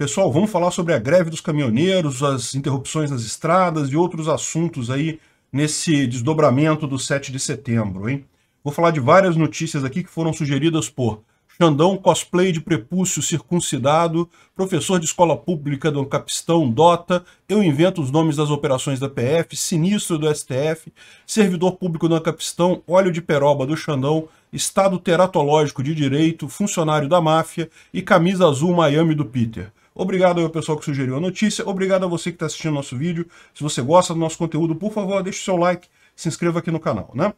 Pessoal, vamos falar sobre a greve dos caminhoneiros, as interrupções nas estradas e outros assuntos aí nesse desdobramento do 7 de setembro, hein? Vou falar de várias notícias aqui que foram sugeridas por Xandão, cosplay de prepúcio circuncidado, professor de escola pública do Capistão, Dota, eu invento os nomes das operações da PF, sinistro do STF, servidor público do Capistão, óleo de peroba do Xandão, estado teratológico de direito, funcionário da máfia e camisa azul Miami do Peter. Obrigado ao pessoal que sugeriu a notícia. Obrigado a você que está assistindo nosso vídeo. Se você gosta do nosso conteúdo, por favor, deixe o seu like, se inscreva aqui no canal, né?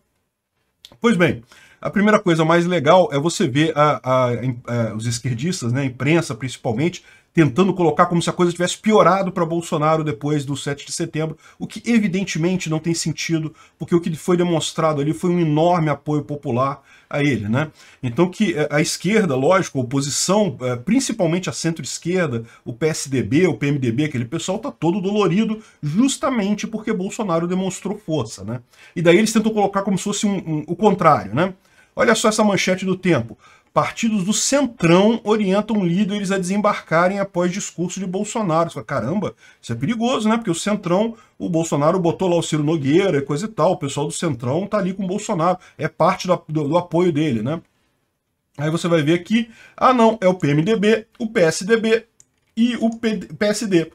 Pois bem, a primeira coisa mais legal é você ver a, a, a, os esquerdistas, né, a imprensa principalmente, tentando colocar como se a coisa tivesse piorado para Bolsonaro depois do 7 de setembro, o que evidentemente não tem sentido, porque o que foi demonstrado ali foi um enorme apoio popular a ele. Né? Então que eh, a esquerda, lógico, a oposição, eh, principalmente a centro-esquerda, o PSDB, o PMDB, aquele pessoal está todo dolorido justamente porque Bolsonaro demonstrou força. Né? E daí eles tentam colocar como se fosse um, um, o contrário. Né? Olha só essa manchete do tempo. Partidos do Centrão orientam líderes a desembarcarem após discurso de Bolsonaro. Você fala, Caramba, isso é perigoso, né? Porque o Centrão, o Bolsonaro botou lá o Ciro Nogueira e coisa e tal. O pessoal do Centrão tá ali com o Bolsonaro. É parte do, do, do apoio dele, né? Aí você vai ver aqui, ah não, é o PMDB, o PSDB e o PSD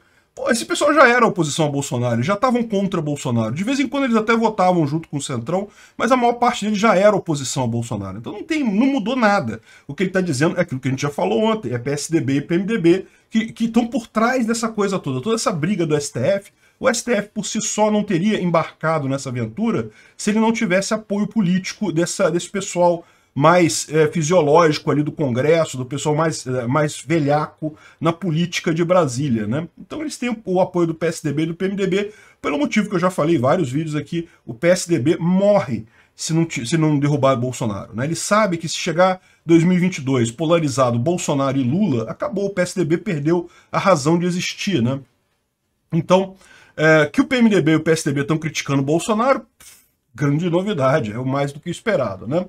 esse pessoal já era oposição a Bolsonaro, eles já estavam contra Bolsonaro. De vez em quando eles até votavam junto com o Centrão, mas a maior parte deles já era oposição a Bolsonaro. Então não, tem, não mudou nada. O que ele está dizendo é aquilo que a gente já falou ontem, é PSDB e PMDB, que estão por trás dessa coisa toda, toda essa briga do STF. O STF por si só não teria embarcado nessa aventura se ele não tivesse apoio político dessa, desse pessoal mais é, fisiológico ali do Congresso, do pessoal mais, é, mais velhaco na política de Brasília, né? Então eles têm o apoio do PSDB e do PMDB, pelo motivo que eu já falei em vários vídeos aqui, o PSDB morre se não, se não derrubar Bolsonaro. Né? Ele sabe que se chegar 2022 polarizado Bolsonaro e Lula, acabou, o PSDB perdeu a razão de existir. Né? Então, é, que o PMDB e o PSDB estão criticando Bolsonaro, grande novidade, é o mais do que esperado. Né?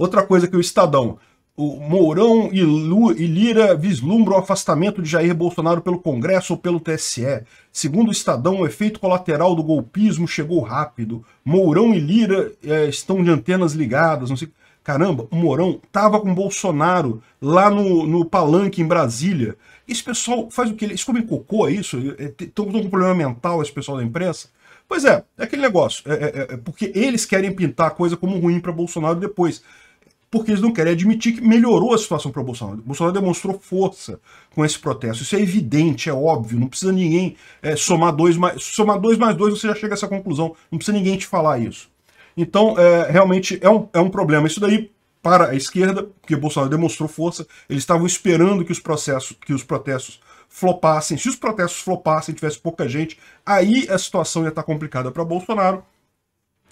Outra coisa que o Estadão. O Mourão e, Lu, e Lira vislumbram o afastamento de Jair Bolsonaro pelo Congresso ou pelo TSE. Segundo o Estadão, o efeito colateral do golpismo chegou rápido. Mourão e Lira é, estão de antenas ligadas, não sei. Caramba, o Mourão tava com Bolsonaro lá no, no palanque em Brasília. Esse pessoal faz o que? Eles comem cocô, é isso? É, estão com problema mental esse pessoal da imprensa? Pois é, é aquele negócio. É, é, é, é porque eles querem pintar a coisa como ruim para Bolsonaro depois porque eles não querem admitir que melhorou a situação para o Bolsonaro. O Bolsonaro demonstrou força com esse protesto. Isso é evidente, é óbvio. Não precisa ninguém é, somar, dois mais, somar dois mais dois, você já chega a essa conclusão. Não precisa ninguém te falar isso. Então, é, realmente é um, é um problema. Isso daí para a esquerda, porque Bolsonaro demonstrou força, eles estavam esperando que os processos, que os protestos flopassem. Se os protestos flopassem, tivesse pouca gente, aí a situação ia estar complicada para Bolsonaro.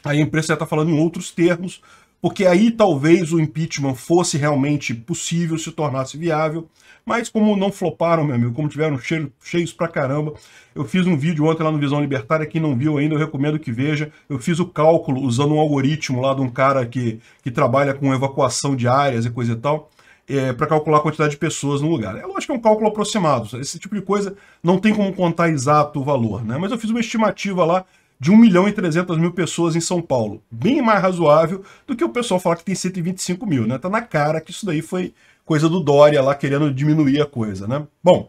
Aí a imprensa ia estar falando em outros termos, porque aí talvez o impeachment fosse realmente possível, se tornasse viável. Mas como não floparam, meu amigo, como tiveram cheio, cheios pra caramba, eu fiz um vídeo ontem lá no Visão Libertária, quem não viu ainda, eu recomendo que veja. Eu fiz o cálculo usando um algoritmo lá de um cara que, que trabalha com evacuação de áreas e coisa e tal. É, para calcular a quantidade de pessoas no lugar. É lógico que é um cálculo aproximado, esse tipo de coisa não tem como contar exato o valor, né? Mas eu fiz uma estimativa lá de 1 milhão e 300 mil pessoas em São Paulo. Bem mais razoável do que o pessoal falar que tem 125 mil, né? Tá na cara que isso daí foi coisa do Dória lá querendo diminuir a coisa, né? Bom,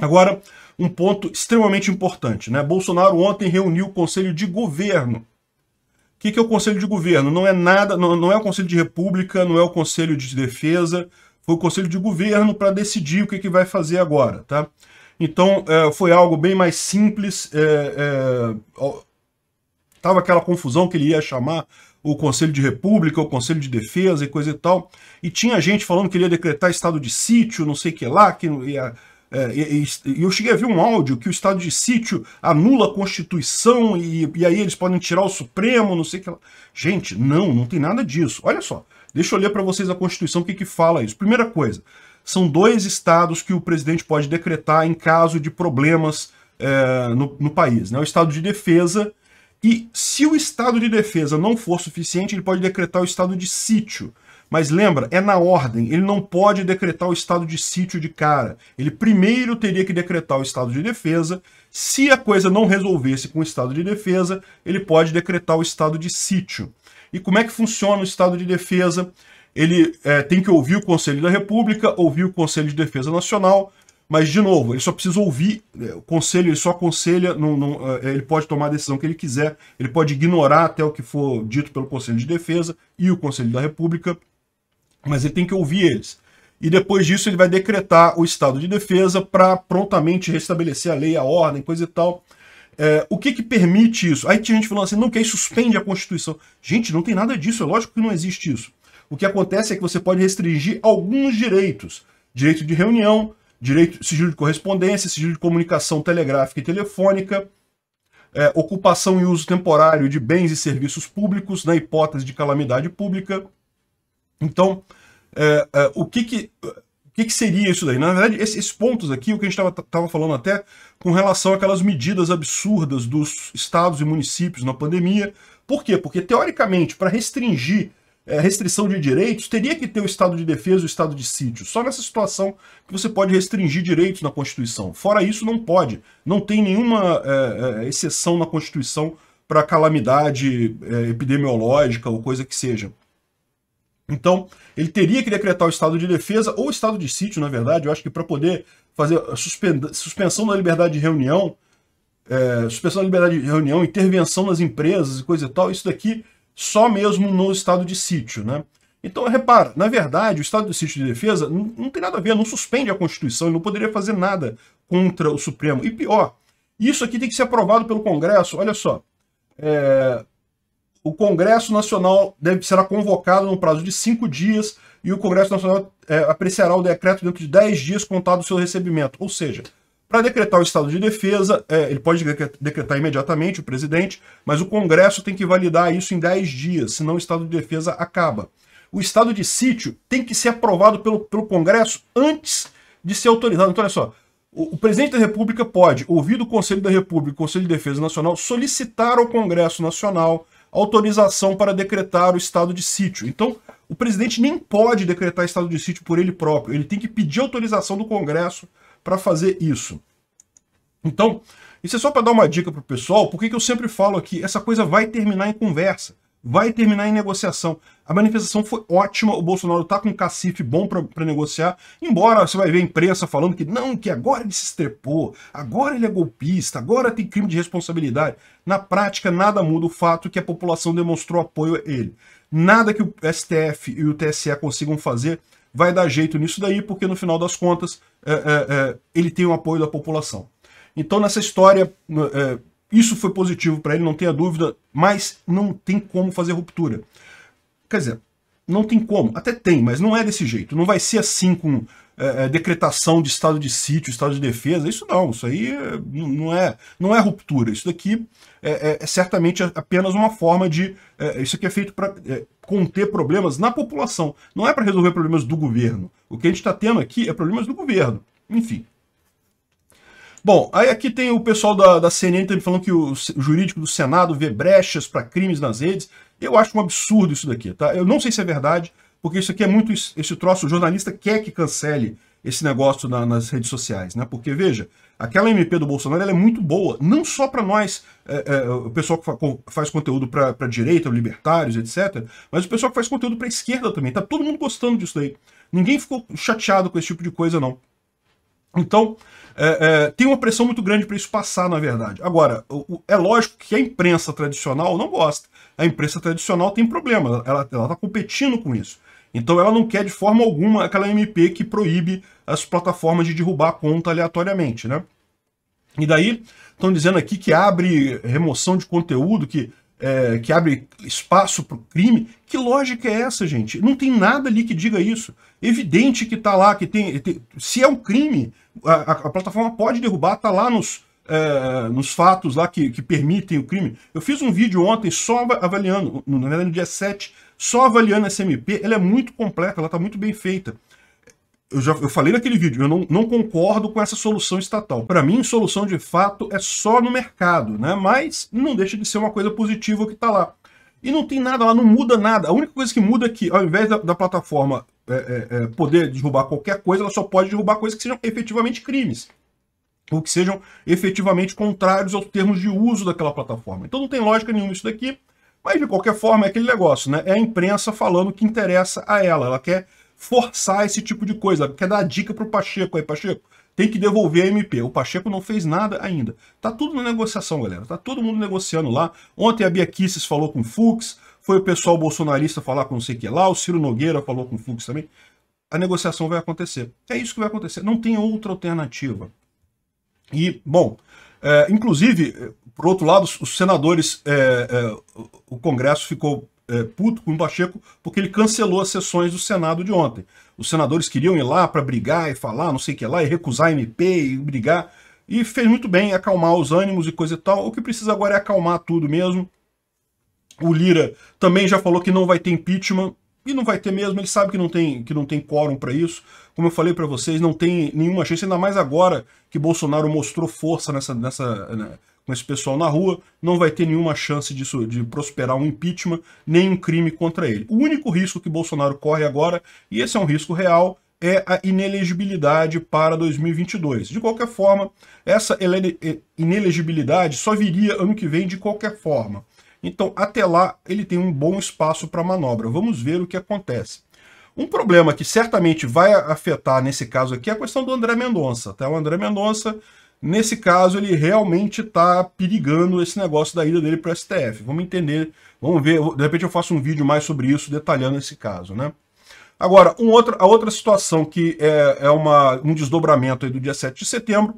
agora um ponto extremamente importante, né? Bolsonaro ontem reuniu o Conselho de Governo. O que, que é o Conselho de Governo? Não é nada, não, não é o Conselho de República, não é o Conselho de Defesa, foi o Conselho de Governo para decidir o que, que vai fazer agora, tá? Então é, foi algo bem mais simples. É, é tava aquela confusão que ele ia chamar o Conselho de República, o Conselho de Defesa e coisa e tal. E tinha gente falando que ele ia decretar estado de sítio, não sei o que lá, que ia, é, e, e, eu cheguei a ver um áudio que o estado de sítio anula a Constituição e, e aí eles podem tirar o Supremo, não sei o que lá. Gente, não, não tem nada disso. Olha só, deixa eu ler para vocês a Constituição, o que, que fala isso. Primeira coisa, são dois estados que o presidente pode decretar em caso de problemas é, no, no, país. Né? O estado de defesa, e se o estado de defesa não for suficiente, ele pode decretar o estado de sítio. Mas lembra, é na ordem, ele não pode decretar o estado de sítio de cara. Ele primeiro teria que decretar o estado de defesa. Se a coisa não resolvesse com o estado de defesa, ele pode decretar o estado de sítio. E como é que funciona o estado de defesa? ele é, tem que ouvir o Conselho da República, ouvir o Conselho de Defesa Nacional, mas, de novo, ele só precisa ouvir é, o conselho, ele só aconselha, não, não, é, ele pode tomar a decisão que ele quiser, ele pode ignorar até o que for dito pelo Conselho de Defesa e o Conselho da República, mas ele tem que ouvir eles. E depois disso ele vai decretar o estado de defesa para prontamente restabelecer a lei, a ordem, coisa e tal. É, o que que permite isso? Aí tinha gente falando assim, não, que aí suspende a Constituição. Gente, não tem nada disso, é lógico que não existe isso. O que acontece é que você pode restringir alguns direitos. Direito de reunião, direito, sigilo de correspondência, sigilo de comunicação telegráfica e telefônica, é, ocupação e uso temporário de bens e serviços públicos na hipótese de calamidade pública. Então, é, é, o que que... O que, que seria isso daí? Na verdade, esses pontos aqui, o que a gente estava falando até com relação àquelas medidas absurdas dos estados e municípios na pandemia. Por quê? Porque, teoricamente, para restringir é, restrição de direitos, teria que ter o estado de defesa e o estado de sítio. Só nessa situação que você pode restringir direitos na Constituição. Fora isso, não pode. Não tem nenhuma é, é exceção na Constituição para calamidade é, epidemiológica ou coisa que seja. Então, ele teria que decretar o estado de defesa ou o estado de sítio, na verdade, eu acho que para poder fazer a suspensão da liberdade de reunião, é, suspensão da liberdade de reunião, intervenção nas empresas e coisa e tal, isso daqui só mesmo no estado de sítio, né? Então, repara, na verdade, o estado de sítio de defesa não, não tem nada a ver, não suspende a Constituição, ele não poderia fazer nada contra o Supremo. E pior, isso aqui tem que ser aprovado pelo Congresso. Olha só, é, o Congresso Nacional deve, será convocado no prazo de cinco dias e o Congresso Nacional é, apreciará o decreto dentro de dez dias contado o seu recebimento. Ou seja, para decretar o estado de defesa, é, ele pode decretar imediatamente o presidente, mas o Congresso tem que validar isso em 10 dias, senão o estado de defesa acaba. O estado de sítio tem que ser aprovado pelo, pelo Congresso antes de ser autorizado. Então, olha só, o, presidente da República pode, ouvido o Conselho da República e o Conselho de Defesa Nacional, solicitar ao Congresso Nacional autorização para decretar o estado de sítio. Então, o presidente nem pode decretar estado de sítio por ele próprio. Ele tem que pedir autorização do Congresso para fazer isso. Então, isso é só para dar uma dica para o pessoal, porque que eu sempre falo aqui, essa coisa vai terminar em conversa, vai terminar em negociação. A manifestação foi ótima, o Bolsonaro está com um cacife bom para negociar, embora você vai ver a imprensa falando que não, que agora ele se estrepou, agora ele é golpista, agora tem crime de responsabilidade. Na prática, nada muda o fato que a população demonstrou apoio a ele. Nada que o STF e o TSE consigam fazer vai dar jeito nisso daí, porque no final das contas é, é, é ele tem o apoio da população. Então nessa história, é, é, isso foi positivo para ele, não tenha dúvida, mas não tem como fazer ruptura. Quer dizer, não tem como, até tem, mas não é desse jeito. Não vai ser assim com é, é, decretação de estado de sítio, estado de defesa, isso não, isso aí é, não é, não é ruptura. Isso daqui é, é, é certamente apenas uma forma de. isso aqui é feito para conter problemas na população, não é para resolver problemas do governo. O que a gente está tendo aqui é problemas do governo. Enfim. Bom, aí aqui tem o pessoal da, da CNN também falando que o jurídico do Senado vê brechas para crimes nas redes. Eu acho um absurdo isso daqui, tá? Eu não sei se é verdade, porque isso aqui é muito. Esse troço, o jornalista quer que cancele esse negócio na, nas redes sociais, né? Porque, veja, aquela MP do Bolsonaro é muito boa, não só para nós, é, é, o pessoal que fa, faz conteúdo para direita, libertários, etc., mas o pessoal que faz conteúdo para esquerda também. Tá todo mundo gostando disso daí. Ninguém ficou chateado com esse tipo de coisa, não. Então, é, é tem uma pressão muito grande para isso passar, na verdade. Agora, o, o, é lógico que a imprensa tradicional não gosta. A imprensa tradicional tem problema, ela está competindo com isso. Então ela não quer de forma alguma aquela MP que proíbe as plataformas de derrubar a conta aleatoriamente, né? E daí estão dizendo aqui que abre remoção de conteúdo, que, é, que abre espaço para o crime. Que lógica é essa, gente? Não tem nada ali que diga isso. Evidente que está lá, que tem, tem, Se é um crime, a, a plataforma pode derrubar, está lá nos, é, nos fatos lá que, que permitem o crime. Eu fiz um vídeo ontem só avaliando, no, no dia 7 só avaliando a SMP, ela é muito completa, ela está muito bem feita. Eu já eu falei naquele vídeo, eu não, não concordo com essa solução estatal. Para mim, solução de fato é só no mercado, né? mas não deixa de ser uma coisa positiva que está lá. E não tem nada lá, não muda nada. A única coisa que muda é que, ao invés da, da plataforma é, é, é, poder derrubar qualquer coisa, ela só pode derrubar coisas que sejam efetivamente crimes ou que sejam efetivamente contrários aos termos de uso daquela plataforma. Então não tem lógica nenhuma isso daqui. Mas, de qualquer forma, é aquele negócio, né? É a imprensa falando o que interessa a ela. Ela quer forçar esse tipo de coisa. Ela quer dar dica pro Pacheco aí, Pacheco. Tem que devolver a MP. O Pacheco não fez nada ainda. Tá tudo na negociação, galera. Tá todo mundo negociando lá. Ontem a Bia Kisses falou com o Fux. Foi o pessoal bolsonarista falar com não sei o que lá. O Ciro Nogueira falou com o Fux também. A negociação vai acontecer. É isso que vai acontecer. Não tem outra alternativa. E, bom, é, inclusive, por outro lado, os senadores é, é, o Congresso ficou é, puto com o Pacheco porque ele cancelou as sessões do Senado de ontem. Os senadores queriam ir lá para brigar e falar, não sei o que lá, e recusar MP e brigar. E fez muito bem acalmar os ânimos e coisa e tal. O que precisa agora é acalmar tudo mesmo. O Lira também já falou que não vai ter impeachment e não vai ter mesmo, ele sabe que não tem, que não tem quórum para isso. Como eu falei para vocês, não tem nenhuma chance, ainda mais agora que Bolsonaro mostrou força nessa, nessa, né, com esse pessoal na rua, não vai ter nenhuma chance disso, de prosperar um impeachment, nem um crime contra ele. O único risco que Bolsonaro corre agora, e esse é um risco real, é a inelegibilidade para 2022. De qualquer forma, essa inelegibilidade só viria ano que vem de qualquer forma. Então, até lá, ele tem um bom espaço para manobra. Vamos ver o que acontece. Um problema que certamente vai afetar nesse caso aqui é a questão do André Mendonça. Tá? O André Mendonça Nesse caso, ele realmente está perigando esse negócio da ida dele para o STF. Vamos entender, vamos ver. De repente eu faço um vídeo mais sobre isso, detalhando esse caso, né? Agora, um outro, a outra situação que é, é uma, um desdobramento do dia 7 de setembro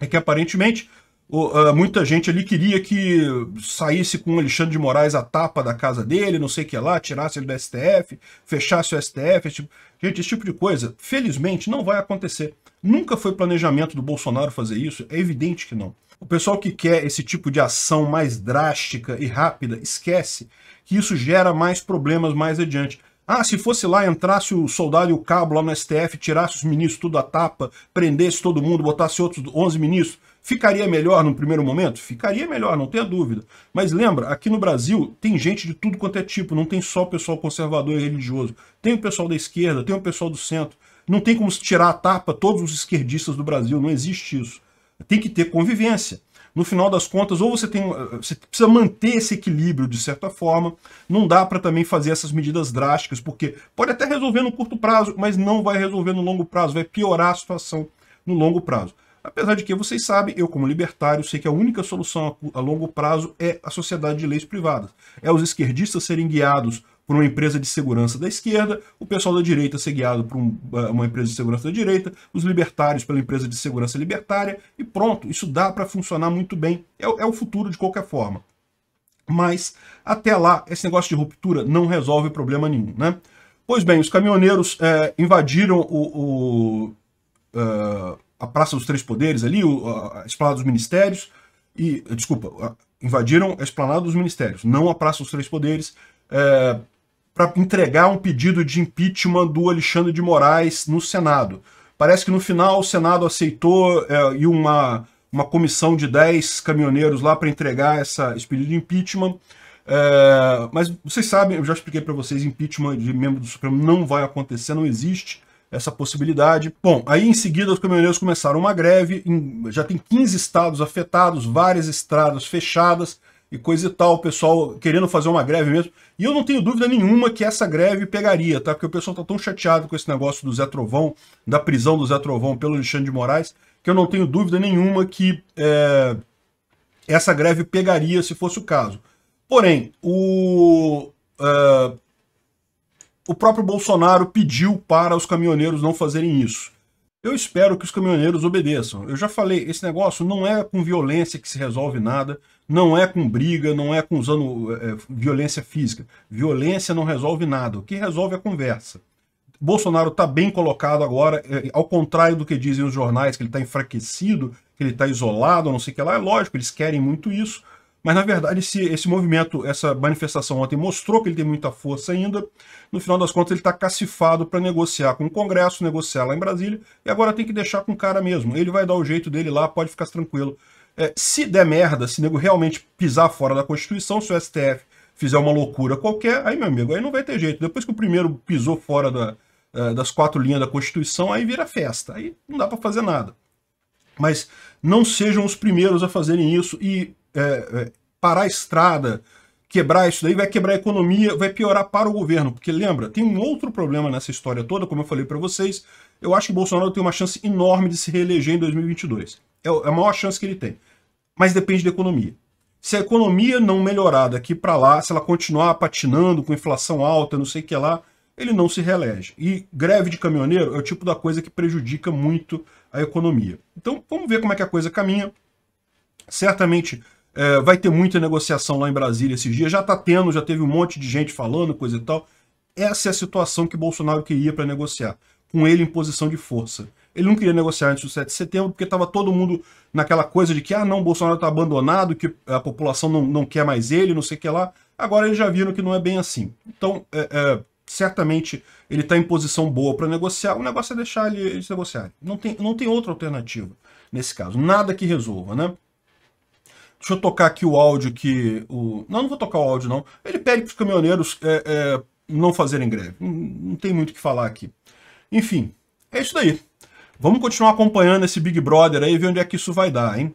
é que aparentemente uh, muita gente ali queria que saísse com o Alexandre de Moraes a tapa da casa dele, não sei o que lá, tirasse ele do STF, fechasse o STF. Tipo... Gente, esse tipo de coisa, felizmente, não vai acontecer. Nunca foi planejamento do Bolsonaro fazer isso, é evidente que não. O pessoal que quer esse tipo de ação mais drástica e rápida, esquece que isso gera mais problemas mais adiante. Ah, se fosse lá, entrasse o soldado e o cabo lá no STF, tirasse os ministros tudo a tapa, prendesse todo mundo, botasse outros 11 ministros, Ficaria melhor no primeiro momento? Ficaria melhor, não tenha dúvida. Mas lembra, aqui no Brasil tem gente de tudo quanto é tipo, não tem só o pessoal conservador e religioso. Tem o pessoal da esquerda, tem o pessoal do centro. Não tem como tirar a tapa todos os esquerdistas do Brasil, não existe isso. Tem que ter convivência. No final das contas, ou você tem, eh, você precisa manter esse equilíbrio de certa forma. Não dá para também fazer essas medidas drásticas, porque pode até resolver no curto prazo, mas não vai resolver no longo prazo, vai piorar a situação no longo prazo. Apesar de que vocês sabem, eu como libertário sei que a única solução a longo prazo é a sociedade de leis privadas. É os esquerdistas serem guiados por uma empresa de segurança da esquerda, o pessoal da direita ser guiado por um, eh, uma empresa de segurança da direita, os libertários pela empresa de segurança libertária, e pronto, isso dá para funcionar muito bem. É, é o futuro de qualquer forma. Mas, até lá, esse negócio de ruptura não resolve problema nenhum, né? Pois bem, os caminhoneiros é, invadiram o, o, uh, a Praça dos Três Poderes ali, o, a Esplanada dos Ministérios, e, desculpa, invadiram a Esplanada dos Ministérios, não a Praça dos Três Poderes, é, para entregar um pedido de impeachment do Alexandre de Moraes no Senado. Parece que no final o Senado aceitou é, e uma, uma comissão de 10 caminhoneiros lá para entregar essa, esse pedido de impeachment. É, mas vocês sabem, eu já expliquei para vocês, impeachment de membro do Supremo não vai acontecer, não existe essa possibilidade. Bom, aí em seguida os caminhoneiros começaram uma greve, em, já tem 15 estados afetados, várias estradas fechadas e coisa e tal, o pessoal querendo fazer uma greve mesmo. E eu não tenho dúvida nenhuma que essa greve pegaria, tá? Porque o pessoal tá tão chateado com esse negócio do Zé Trovão, da prisão do Zé Trovão pelo Alexandre de Moraes, que eu não tenho dúvida nenhuma que é, essa greve pegaria se fosse o caso. Porém, o, Uh, o próprio Bolsonaro pediu para os caminhoneiros não fazerem isso. Eu espero que os caminhoneiros obedeçam. Eu já falei, esse negócio não é com violência que se resolve nada, não é com briga, não é com usando é, violência física. Violência não resolve nada. O que resolve é a conversa. Bolsonaro está bem colocado agora, é, ao contrário do que dizem os jornais, que ele está enfraquecido, que ele está isolado, não sei o que lá. É lógico, eles querem muito isso, mas, na verdade, esse, esse movimento, essa manifestação ontem mostrou que ele tem muita força ainda. No final das contas, ele está cacifado para negociar com o Congresso, negociar lá em Brasília, e agora tem que deixar com o cara mesmo. Ele vai dar o jeito dele lá, pode ficar tranquilo. É, se der merda, se o nego realmente pisar fora da Constituição, se o STF fizer uma loucura qualquer, aí, meu amigo, aí não vai ter jeito. Depois que o primeiro pisou fora da, é, das quatro linhas da Constituição, aí vira festa. Aí não dá para fazer nada. Mas não sejam os primeiros a fazerem isso e é, é, parar a estrada, quebrar isso daí, vai quebrar a economia, vai piorar para o governo. Porque lembra, tem um outro problema nessa história toda, como eu falei para vocês, eu acho que Bolsonaro tem uma chance enorme de se reeleger em 2022. É, é a maior chance que ele tem. Mas depende da economia. Se a economia não melhorar daqui para lá, se ela continuar patinando com inflação alta, não sei o que lá, ele não se reelege. E greve de caminhoneiro é o tipo da coisa que prejudica muito a economia. Então vamos ver como é que a coisa caminha. Certamente é, vai ter muita negociação lá em Brasília esses dias. Já está tendo, já teve um monte de gente falando, coisa e tal. Essa é a situação que Bolsonaro queria para negociar, com ele em posição de força. Ele não queria negociar antes do 7 de setembro, porque estava todo mundo naquela coisa de que, ah, não, Bolsonaro está abandonado, que a população não, não quer mais ele, não sei o que lá. Agora eles já viram que não é bem assim. Então, é, é, certamente, ele está em posição boa para negociar. O negócio é deixar ele, eles negociarem. Não tem, não tem outra alternativa nesse caso. Nada que resolva, né? Deixa eu tocar aqui o áudio que. O... Não, não vou tocar o áudio, não. Ele pede para os caminhoneiros é, é, não fazerem greve. Não, não tem muito o que falar aqui. Enfim, é isso daí. Vamos continuar acompanhando esse Big Brother aí e ver onde é que isso vai dar, hein?